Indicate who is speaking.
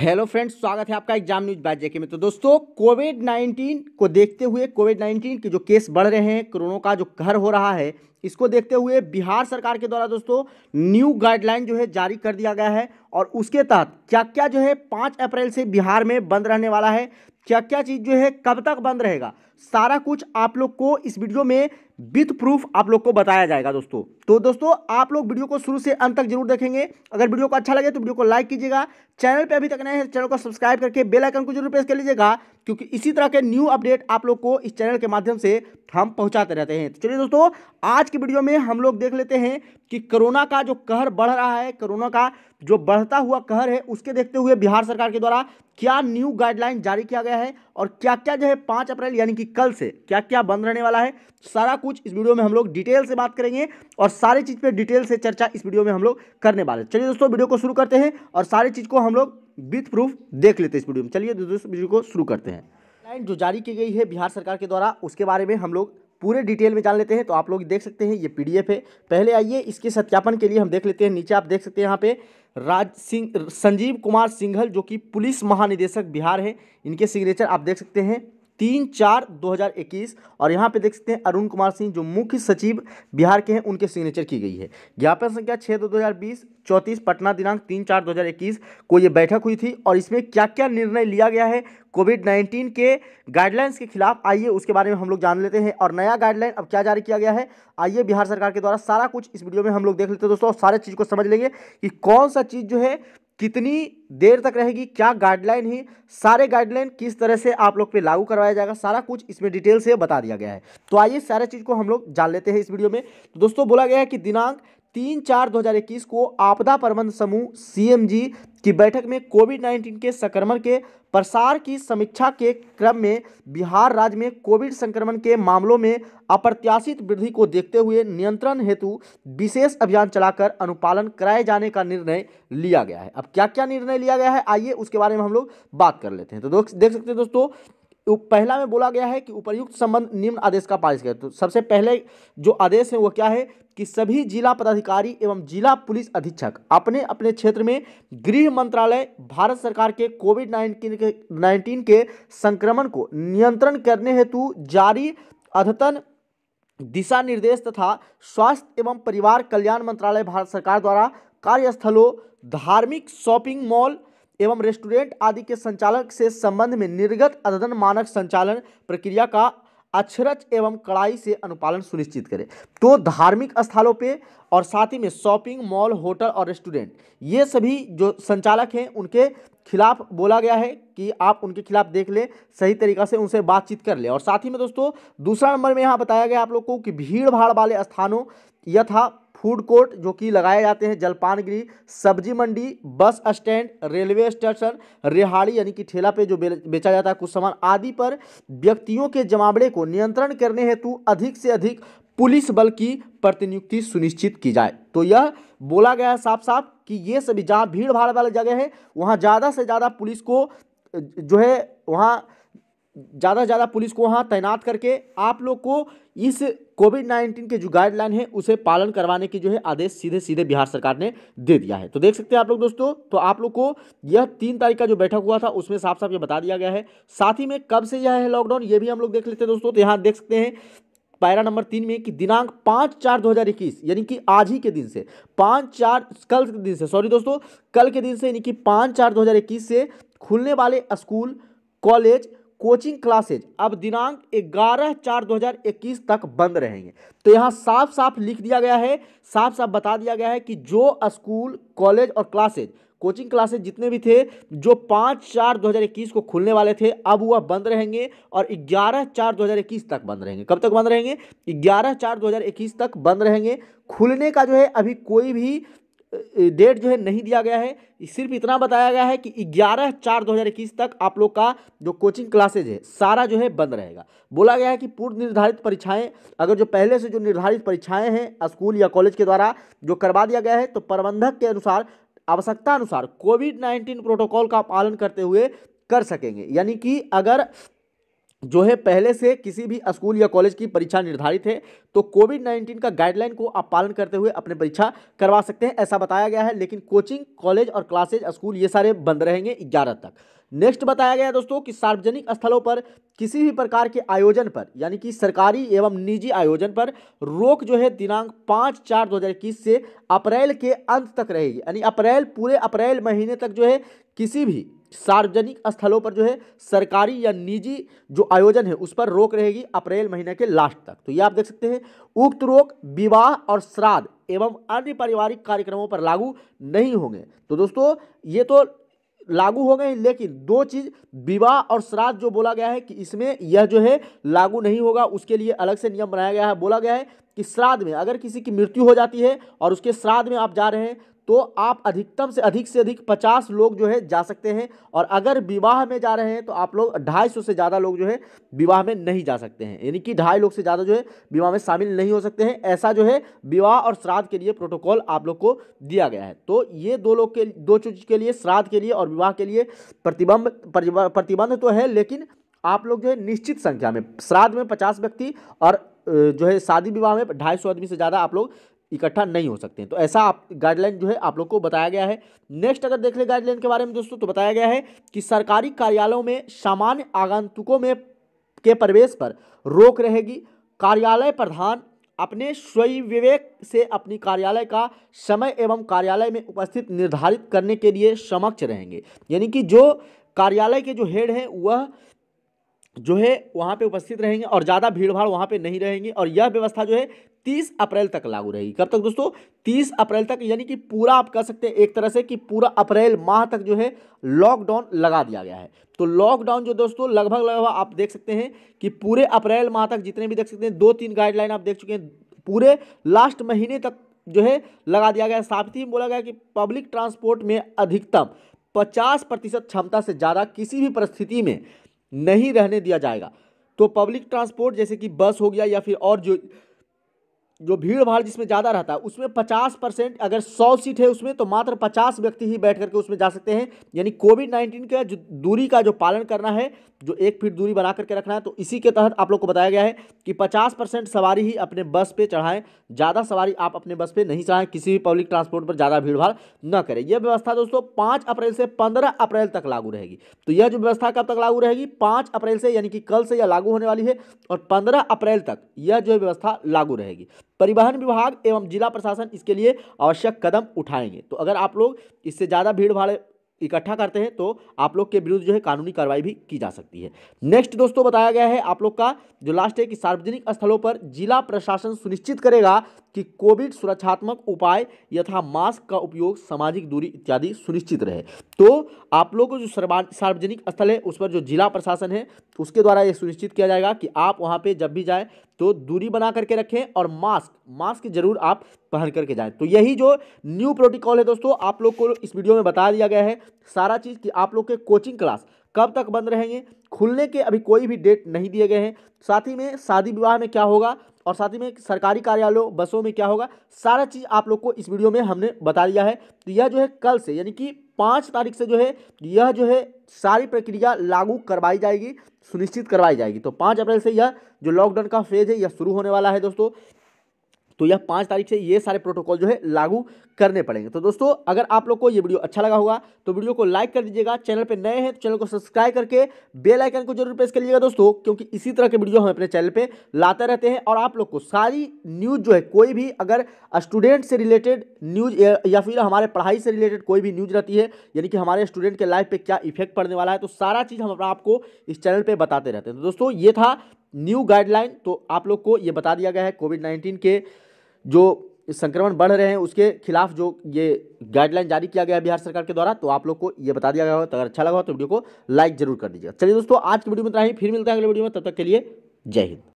Speaker 1: hello friends स्वागत है आपका एग्जाम न्यूज बाय जेके में तो दोस्तों कोविड नाइन्टीन को देखते हुए कोविड नाइन्टीन के जो केस बढ़ रहे हैं कोरोना का जो कहर हो रहा है इसको देखते हुए बिहार सरकार के द्वारा दोस्तों न्यू गाइडलाइन जो है जारी कर दिया गया है और उसके तहत क्या क्या जो है पाँच अप्रैल से बिहार में बंद रहने वाला है क्या क्या चीज़ जो है कब तक बंद रहेगा सारा कुछ आप लोग को इस वीडियो में विथ प्रूफ आप लोग को बताया जाएगा दोस्तों तो दोस्तों आप लोग वीडियो को शुरू से अंत तक जरूर देखेंगे अगर वीडियो को अच्छा लगे तो वीडियो को लाइक कीजिएगा चैनल पे अभी तक नए हैं चैनल तो को सब्सक्राइब करके बेल आइकन को जरूर प्रेस कर लीजिएगा क्योंकि इसी तरह के न्यू अपडेट आप लोग को इस चैनल के माध्यम से हम पहुंचाते रहते हैं तो चलिए दोस्तों आज आज की वीडियो में हम लोग देख लेते हैं कि कोरोना का जो कहर बढ़ रहा है कोरोना का जो बढ़ता हुआ कहर है उसके देखते हुए बिहार सरकार के द्वारा क्या न्यू गाइडलाइन जारी किया गया है और क्या क्या जो है पाँच अप्रैल यानी कि कल से क्या क्या बंद रहने वाला है सारा कुछ इस वीडियो में हम लोग डिटेल से बात करेंगे और सारी चीज़ पर डिटेल से चर्चा इस वीडियो में हम लोग करने वाले हैं चलिए दोस्तों वीडियो को शुरू करते हैं और सारी चीज़ को हम लोग विथ प्रूफ देख लेते हैं इस वीडियो में चलिए दोस्तों वीडियो को शुरू करते हैं जो जारी की गई है बिहार सरकार के द्वारा उसके बारे में हम लोग पूरे डिटेल में जान लेते हैं तो आप लोग देख सकते हैं ये पीडीएफ है पहले आइए इसके सत्यापन के लिए हम देख लेते हैं नीचे आप देख सकते हैं यहाँ पे राज सिंह संजीव कुमार सिंघल जो कि पुलिस महानिदेशक बिहार है इनके सिग्नेचर आप देख सकते हैं तीन चार 2021 और यहाँ पे देख सकते हैं अरुण कुमार सिंह जो मुख्य सचिव बिहार के हैं उनके सिग्नेचर की गई है ज्ञापन संख्या छः दो दो हज़ार बीस चौंतीस पटना दिनांक तीन चार दो हज़ार इक्कीस को ये बैठक हुई थी और इसमें क्या क्या निर्णय लिया गया है कोविड नाइन्टीन के गाइडलाइंस के खिलाफ आइए उसके बारे में हम लोग जान लेते हैं और नया गाइडलाइन अब क्या जारी किया गया है आइए बिहार सरकार के द्वारा सारा कुछ इस वीडियो में हम लोग देख लेते हैं दोस्तों सारे चीज़ को समझ लेंगे कि कौन सा चीज़ जो है कितनी देर तक रहेगी क्या गाइडलाइन है सारे गाइडलाइन किस तरह से आप लोग पे लागू करवाया जाएगा सारा कुछ इसमें डिटेल से बता दिया गया है तो आइए सारे चीज़ को हम लोग जान लेते हैं इस वीडियो में तो दोस्तों बोला गया है कि दिनांक तीन चार 2021 को आपदा प्रबंध समूह सीएमजी की बैठक में कोविड 19 के संक्रमण के प्रसार की समीक्षा के क्रम में बिहार राज्य में कोविड संक्रमण के मामलों में अप्रत्याशित वृद्धि को देखते हुए नियंत्रण हेतु विशेष अभियान चलाकर अनुपालन कराए जाने का निर्णय लिया गया है अब क्या क्या निर्णय लिया गया है आइए उसके बारे में हम लोग बात कर लेते हैं तो देख सकते हैं दोस्तों पहला में बोला गया है कि उपयुक्त संबंध निम्न आदेश का पालन करें तो सबसे पहले जो आदेश है वो क्या है कि सभी जिला पदाधिकारी एवं जिला पुलिस अधीक्षक अपने अपने क्षेत्र में गृह मंत्रालय भारत सरकार के कोविड नाइन्टीन के नाइन्टीन के संक्रमण को नियंत्रण करने हेतु जारी अद्यतन दिशा निर्देश तथा स्वास्थ्य एवं परिवार कल्याण मंत्रालय भारत सरकार द्वारा कार्यस्थलों धार्मिक शॉपिंग मॉल एवं रेस्टोरेंट आदि के संचालन से संबंध में निर्गत अदन मानक संचालन प्रक्रिया का अक्षरच एवं कड़ाई से अनुपालन सुनिश्चित करें तो धार्मिक स्थलों पे और साथ ही में शॉपिंग मॉल होटल और रेस्टोरेंट ये सभी जो संचालक हैं उनके खिलाफ बोला गया है कि आप उनके खिलाफ देख लें सही तरीका से उनसे बातचीत कर लें और साथ ही में दोस्तों दूसरा नंबर में यहाँ बताया गया आप लोग को कि भीड़ भाड़ वाले स्थानों यथा फूड कोर्ट जो कि लगाए जाते हैं जलपानगिरी सब्जी मंडी बस स्टैंड रेलवे स्टेशन रिहाड़ी यानी कि ठेला पे जो बेचा जाता है कुछ सामान आदि पर व्यक्तियों के जमावड़े को नियंत्रण करने हेतु अधिक से अधिक पुलिस बल की प्रतिनियुक्ति सुनिश्चित की जाए तो यह बोला गया है साफ साफ कि ये सभी जहाँ भीड़ भाड़ वाले जगह है वहाँ ज़्यादा से ज़्यादा पुलिस को जो है वहाँ ज़्यादा से ज़्यादा पुलिस को वहाँ तैनात करके आप लोग को इस कोविड नाइन्टीन के जो गाइडलाइन है उसे पालन करवाने की जो है आदेश सीधे सीधे बिहार सरकार ने दे दिया है तो देख सकते हैं आप लोग दोस्तों तो आप लोग को यह तीन तारीख का जो बैठक हुआ था उसमें साफ साफ ये बता दिया गया है साथ ही में कब से यह है लॉकडाउन ये भी हम लोग देख लेते हैं दोस्तों तो यहाँ देख सकते हैं पैरा नंबर तीन में कि दिनांक पाँच चार दो हज़ार इक्कीस यानी कि आज ही के दिन से पाँच चार कल के दिन से सॉरी दोस्तों कल के दिन से यानी कि पाँच चार दो हज़ार इक्कीस से खुलने वाले स्कूल कॉलेज कोचिंग क्लासेज अब दिनांक 11 चार 2021 तक बंद रहेंगे तो यहाँ साफ साफ लिख दिया गया है साफ साफ बता दिया गया है कि जो स्कूल कॉलेज और क्लासेज कोचिंग क्लासेज जितने भी थे जो पाँच चार 2021 को खुलने वाले थे अब वह बंद रहेंगे और 11 चार 2021 तक बंद रहेंगे कब तक बंद रहेंगे 11 चार 2021 तक बंद रहेंगे खुलने का जो है अभी कोई भी डेट जो है नहीं दिया गया है सिर्फ इतना बताया गया है कि 11 चार 2021 तक आप लोग का जो कोचिंग क्लासेज है सारा जो है बंद रहेगा बोला गया है कि पूर्व निर्धारित परीक्षाएं अगर जो पहले से जो निर्धारित परीक्षाएं हैं स्कूल या कॉलेज के द्वारा जो करवा दिया गया है तो प्रबंधक के अनुसार आवश्यकता अनुसार कोविड नाइन्टीन प्रोटोकॉल का पालन करते हुए कर सकेंगे यानी कि अगर जो है पहले से किसी भी स्कूल या कॉलेज की परीक्षा निर्धारित है तो कोविड नाइन्टीन का गाइडलाइन को आप पालन करते हुए अपने परीक्षा करवा सकते हैं ऐसा बताया गया है लेकिन कोचिंग कॉलेज और क्लासेज स्कूल ये सारे बंद रहेंगे ग्यारह तक नेक्स्ट बताया गया दोस्तों कि सार्वजनिक स्थलों पर किसी भी प्रकार के आयोजन पर यानी कि सरकारी एवं निजी आयोजन पर रोक जो है दिनांक पाँच चार दो हज़ार इक्कीस से अप्रैल के अंत तक रहेगी यानी अप्रैल पूरे अप्रैल महीने तक जो है किसी भी सार्वजनिक स्थलों पर जो है सरकारी या निजी जो आयोजन है उस पर रोक रहेगी अप्रैल महीने के लास्ट तक तो ये आप देख सकते हैं उक्त रोक विवाह और श्राद्ध एवं अन्य पारिवारिक कार्यक्रमों पर लागू नहीं होंगे तो दोस्तों ये तो लागू हो गए लेकिन दो चीज़ विवाह और श्राद्ध जो बोला गया है कि इसमें यह जो है लागू नहीं होगा उसके लिए अलग से नियम बनाया गया है बोला गया है कि श्राद्ध में अगर किसी की मृत्यु हो जाती है और उसके श्राद्ध में आप जा रहे हैं तो आप अधिकतम से अधिक से अधिक पचास लोग जो है जा सकते हैं और अगर विवाह में जा रहे हैं तो आप लोग ढाई सौ से ज़्यादा लोग जो है विवाह में नहीं जा सकते हैं यानी कि ढाई लोग से ज़्यादा जो है विवाह में शामिल नहीं हो सकते हैं ऐसा जो है विवाह और श्राद्ध के लिए प्रोटोकॉल आप लोग को दिया गया है तो ये दो लोग के दो चीज के लिए श्राद्ध के लिए और विवाह के लिए प्रतिबंध प्रतिबंध तो है लेकिन आप लोग जो है निश्चित संख्या में श्राद्ध में पचास व्यक्ति और जो है शादी विवाह में ढाई सौ आदमी से ज़्यादा आप लोग इकट्ठा नहीं हो सकते हैं तो ऐसा आप गाइडलाइन जो है आप लोग को बताया गया है नेक्स्ट अगर देख ले गाइडलाइन के बारे में दोस्तों तो बताया गया है कि सरकारी कार्यालयों में सामान्य आगंतुकों में के प्रवेश पर रोक रहेगी कार्यालय प्रधान अपने स्वयं विवेक से अपनी कार्यालय का समय एवं कार्यालय में उपस्थित निर्धारित करने के लिए समक्ष रहेंगे यानी कि जो कार्यालय के जो हेड हैं वह जो है वहाँ पे उपस्थित रहेंगे और ज़्यादा भीड़ भाड़ वहाँ पे नहीं रहेंगी और यह व्यवस्था जो है 30 अप्रैल तक लागू रहेगी कब तक दोस्तों 30 अप्रैल तक यानी कि पूरा आप कह सकते हैं एक तरह से कि पूरा अप्रैल माह तक जो है लॉकडाउन लगा दिया गया है तो लॉकडाउन जो दोस्तों लगभग लगभग आप देख सकते हैं कि पूरे अप्रैल माह तक जितने भी देख सकते हैं दो तीन गाइडलाइन आप देख चुके हैं पूरे लास्ट महीने तक जो है लगा दिया गया साथ ही बोला गया कि पब्लिक ट्रांसपोर्ट में अधिकतम पचास प्रतिशत क्षमता से ज़्यादा किसी भी परिस्थिति में नहीं रहने दिया जाएगा तो पब्लिक ट्रांसपोर्ट जैसे कि बस हो गया या फिर और जो जो भीड़ भाड़ जिसमें ज़्यादा रहता है उसमें पचास परसेंट अगर सौ सीट है उसमें तो मात्र पचास व्यक्ति ही बैठ करके उसमें जा सकते हैं यानी कोविड नाइन्टीन का जो दूरी का जो पालन करना है जो एक फीट दूरी बना करके रखना है तो इसी के तहत आप लोग को बताया गया है कि पचास परसेंट सवारी ही अपने बस पर चढ़ाएँ ज़्यादा सवारी आप अपने बस पर नहीं चढ़ाएँ किसी भी पब्लिक ट्रांसपोर्ट पर ज़्यादा भीड़ भाड़ न करें यह व्यवस्था दोस्तों पाँच अप्रैल से पंद्रह अप्रैल तक लागू रहेगी तो यह जो व्यवस्था कब तक लागू रहेगी पाँच अप्रैल से यानी कि कल से यह लागू होने वाली है और पंद्रह अप्रैल तक यह जो व्यवस्था लागू रहेगी परिवहन विभाग एवं जिला प्रशासन इसके लिए आवश्यक कदम उठाएंगे तो अगर आप लोग इससे ज़्यादा भीड़ भाड़ इकट्ठा करते हैं तो आप लोग के विरुद्ध जो है कानूनी कार्रवाई भी की जा सकती है नेक्स्ट दोस्तों बताया गया है आप लोग का जो लास्ट है कि सार्वजनिक स्थलों पर जिला प्रशासन सुनिश्चित करेगा कि कोविड सुरक्षात्मक उपाय यथा मास्क का उपयोग सामाजिक दूरी इत्यादि सुनिश्चित रहे तो आप लोग को जो सार्वजनिक स्थल है उस पर जो जिला प्रशासन है उसके द्वारा ये सुनिश्चित किया जाएगा कि आप वहाँ पे जब भी जाएँ तो दूरी बना करके रखें और मास्क मास्क जरूर आप पहन करके जाएं तो यही जो न्यू प्रोटोकॉल है दोस्तों आप लोग को इस वीडियो में बता दिया गया है सारा चीज़ कि आप लोग के कोचिंग क्लास कब तक बंद रहेंगे खुलने के अभी कोई भी डेट नहीं दिए गए हैं साथ ही में शादी विवाह में क्या होगा और साथ ही में सरकारी कार्यालयों बसों में क्या होगा सारा चीज़ आप लोग को इस वीडियो में हमने बता दिया है तो यह जो है कल से यानी कि पाँच तारीख से जो है यह जो है सारी प्रक्रिया लागू करवाई जाएगी सुनिश्चित करवाई जाएगी तो पाँच अप्रैल से यह जो लॉकडाउन का फेज है यह शुरू होने वाला है दोस्तों तो यह पाँच तारीख से ये सारे प्रोटोकॉल जो है लागू करने पड़ेंगे तो दोस्तों अगर आप लोग को ये वीडियो अच्छा लगा होगा तो वीडियो को लाइक कर दीजिएगा चैनल पर नए हैं तो चैनल को सब्सक्राइब करके बेल आइकन को जरूर प्रेस करिएगा दोस्तों क्योंकि इसी तरह के वीडियो हम अपने चैनल पर लाते रहते हैं और आप लोग को सारी न्यूज़ जो है कोई भी अगर स्टूडेंट से रिलेटेड न्यूज़ या फिर हमारे पढ़ाई से रिलेटेड कोई भी न्यूज़ रहती है यानी कि हमारे स्टूडेंट के लाइफ पर क्या इफेक्ट पड़ने वाला है तो सारा चीज़ हम आपको इस चैनल पर बताते रहते हैं तो दोस्तों ये था न्यू गाइडलाइन तो आप लोग को ये बता दिया गया है कोविड नाइन्टीन के जो संक्रमण बढ़ रहे हैं उसके खिलाफ जो ये गाइडलाइन जारी किया गया बिहार सरकार के द्वारा तो आप लोग को ये बता दिया गया हो तो अगर अच्छा लगा हो तो वीडियो को लाइक जरूर कर दीजिएगा चलिए दोस्तों आज की वीडियो में तो फिर मिलता है अगले वीडियो में तब तक के लिए जय हिंद